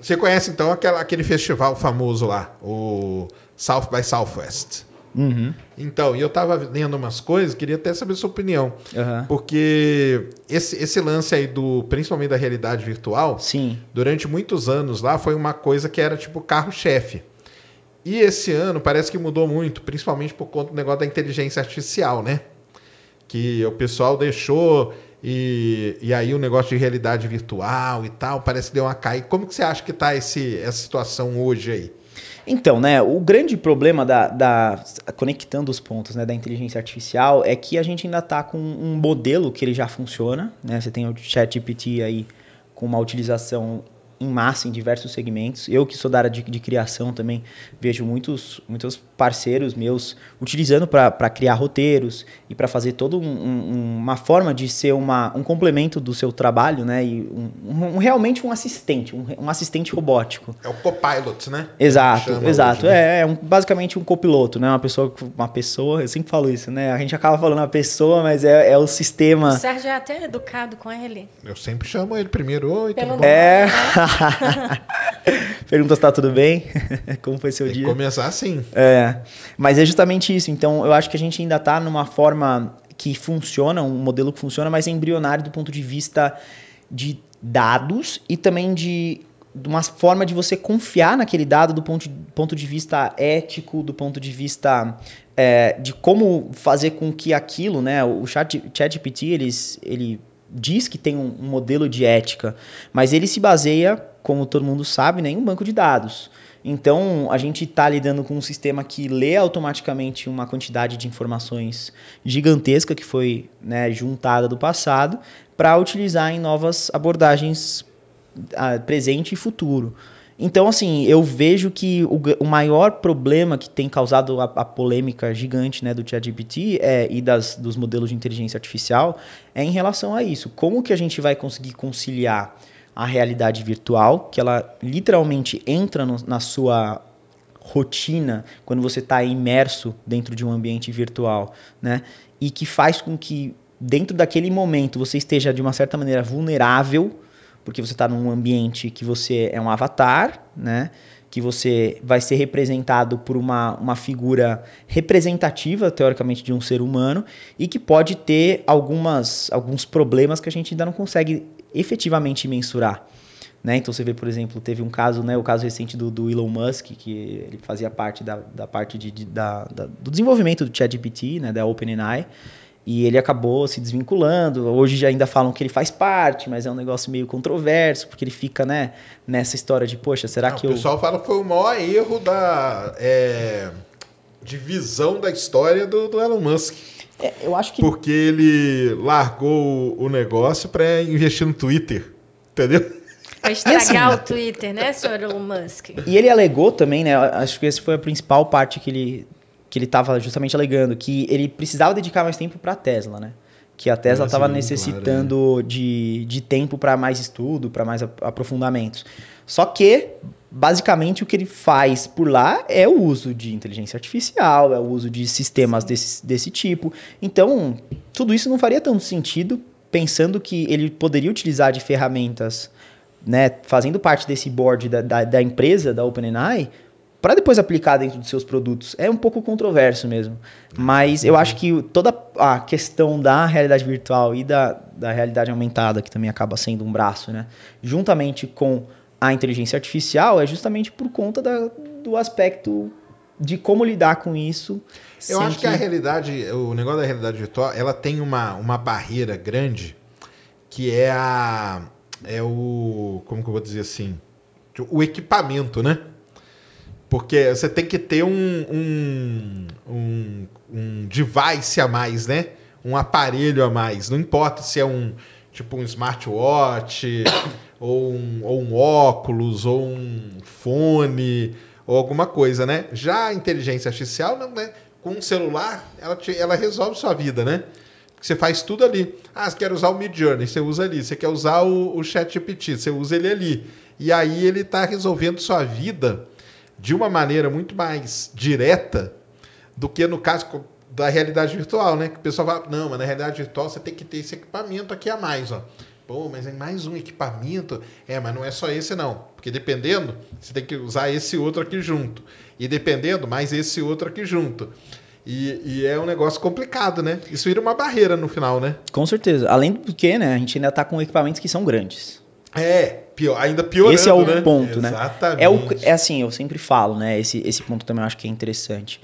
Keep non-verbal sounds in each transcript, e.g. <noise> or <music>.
Você, conhece então aquela, aquele festival famoso lá, o South by Southwest? Uhum. Então, e eu tava lendo umas coisas, queria até saber sua opinião. Uhum. Porque esse, esse lance aí do, principalmente da realidade virtual, Sim. durante muitos anos lá foi uma coisa que era tipo carro-chefe. E esse ano parece que mudou muito, principalmente por conta do negócio da inteligência artificial, né? Que o pessoal deixou e, e aí o negócio de realidade virtual e tal, parece que deu uma caída. Como que você acha que está essa situação hoje aí? Então, né, o grande problema da, da, conectando os pontos, né, da inteligência artificial é que a gente ainda está com um modelo que ele já funciona, né? Você tem o ChatGPT aí com uma utilização em massa em diversos segmentos. Eu que sou da área de, de criação também vejo muitos, muitos parceiros meus utilizando para criar roteiros e para fazer toda um, um, uma forma de ser uma, um complemento do seu trabalho, né? E um, realmente um assistente, um, assistente robótico. É o copilot, né? Exato, exato. Hoje, né? É, é basicamente um copiloto, né? Uma pessoa, uma pessoa, eu sempre falo isso, né? A gente acaba falando a pessoa, mas é, é o sistema. O Sérgio é até educado com ele. Eu sempre chamo ele primeiro. Oi, Pelo tudo bom? É. Né? <laughs> <laughs> Pergunta se tá tudo bem? <laughs> Como foi seu Tem dia? começar assim. É. Mas é justamente isso. Então, eu acho que a gente ainda tá numa forma que funciona, um modelo que funciona, mas é embrionário do ponto de vista de dados e também de, uma forma de você confiar naquele dado do ponto, de, ponto de vista ético, do ponto de vista é, de como fazer com que aquilo, né? O chat, ChatGPT, eles, ele diz que tem um, modelo de ética, mas ele se baseia, como todo mundo sabe, né, em um banco de dados. Então, a gente está lidando com um sistema que lê automaticamente uma quantidade de informações gigantesca que foi né, juntada do passado para utilizar em novas abordagens ah, presente e futuro. Então, assim, eu vejo que o, o maior problema que tem causado a, a, polêmica gigante né, do ChatGPT é, e das, dos modelos de inteligência artificial é em relação a isso. Como que a gente vai conseguir conciliar a realidade virtual, que ela literalmente entra no, na sua rotina quando você está imerso dentro de um ambiente virtual, né? E que faz com que dentro daquele momento você esteja de uma certa maneira vulnerável porque você está num ambiente que você é um avatar, né? Que você vai ser representado por uma, uma figura representativa, teoricamente, de um ser humano, e que pode ter algumas, alguns problemas que a gente ainda não consegue efetivamente mensurar. Né? Então você vê, por exemplo, teve um caso, né, o caso recente do, do Elon Musk, que ele fazia parte da, da parte de, de da, da, do desenvolvimento do ChatGPT, né, da OpenAI. E ele acabou se desvinculando. Hoje já ainda falam que ele faz parte, mas é um negócio meio controverso, porque ele fica, né, nessa história de, poxa, será Não, que o eu. O pessoal fala que foi o maior erro da é, divisão da história do, do Elon Musk. É, eu acho que. Porque ele largou o negócio para investir no Twitter. Entendeu? Pra estragar assim, o né? Twitter, né, senhor Elon Musk? E ele alegou também, né? Acho que essa foi a principal parte que ele que ele estava justamente alegando que ele precisava dedicar mais tempo para a Tesla, né? Que a Tesla estava ah, necessitando claro, é. de, de tempo para mais estudo, para mais aprofundamentos. Só que, basicamente, o que ele faz por lá é o uso de inteligência artificial, é o uso de sistemas desse, desse tipo. Então, tudo isso não faria tanto sentido pensando que ele poderia utilizar de ferramentas, né, fazendo parte desse board da, da, da empresa, da OpenAI, para depois aplicar dentro dos seus produtos. É um pouco controverso mesmo. Mas eu acho que toda a questão da realidade virtual e da, da realidade aumentada, que também acaba sendo um braço, né? Juntamente com a inteligência artificial, é justamente por conta da, do aspecto de como lidar com isso. Eu acho que... que a realidade, o negócio da realidade virtual, ela tem uma, uma barreira grande que é a. É o. Como que eu vou dizer assim? O equipamento, né? Porque você tem que ter um, um, um, um device a mais, né? Um aparelho a mais. Não importa se é um tipo um smartwatch, <coughs> ou, um, ou um óculos, ou um fone, ou alguma coisa, né? Já a inteligência artificial, não, né? Com um celular, ela, te, ela resolve sua vida, né? Você faz tudo ali. Ah, você quer usar o Midjourney Journey, você usa ali. Você quer usar o, o ChatGPT, você usa ele ali. E aí ele está resolvendo sua vida de uma maneira muito mais direta do que no caso da realidade virtual, né? Que o pessoal fala, não, mas na realidade virtual você tem que ter esse equipamento aqui a mais, ó. Pô, mas é mais um equipamento. É, mas não é só esse não, porque dependendo, você tem que usar esse outro aqui junto. E dependendo, mais esse outro aqui junto. E, e, é um negócio complicado, né? Isso vira uma barreira no final, né? Com certeza. Além do que, né? A gente ainda está com equipamentos que são grandes. É, pior, ainda pior. Esse é o né? ponto, né? Exatamente. É, o, é assim, eu sempre falo, né? Esse, esse ponto também eu acho que é interessante.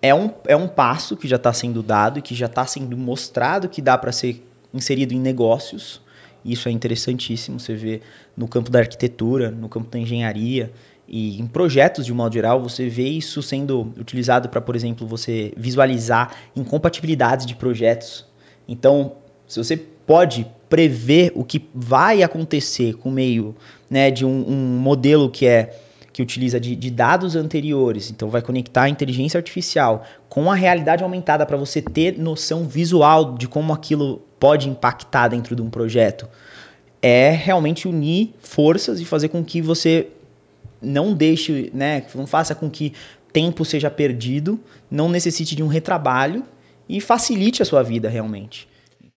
É um, é um passo que já está sendo dado, que já está sendo mostrado que dá para ser inserido em negócios. Isso é interessantíssimo. Você vê no campo da arquitetura, no campo da engenharia e em projetos de um modo geral, você vê isso sendo utilizado para, por exemplo, você visualizar incompatibilidades de projetos. Então, se você pode prever o que vai acontecer com o meio né, de um, um modelo que é que utiliza de, de, dados anteriores, então vai conectar a inteligência artificial com a realidade aumentada para você ter noção visual de como aquilo pode impactar dentro de um projeto. É realmente unir forças e fazer com que você não deixe, né, não faça com que tempo seja perdido, não necessite de um retrabalho e facilite a sua vida realmente.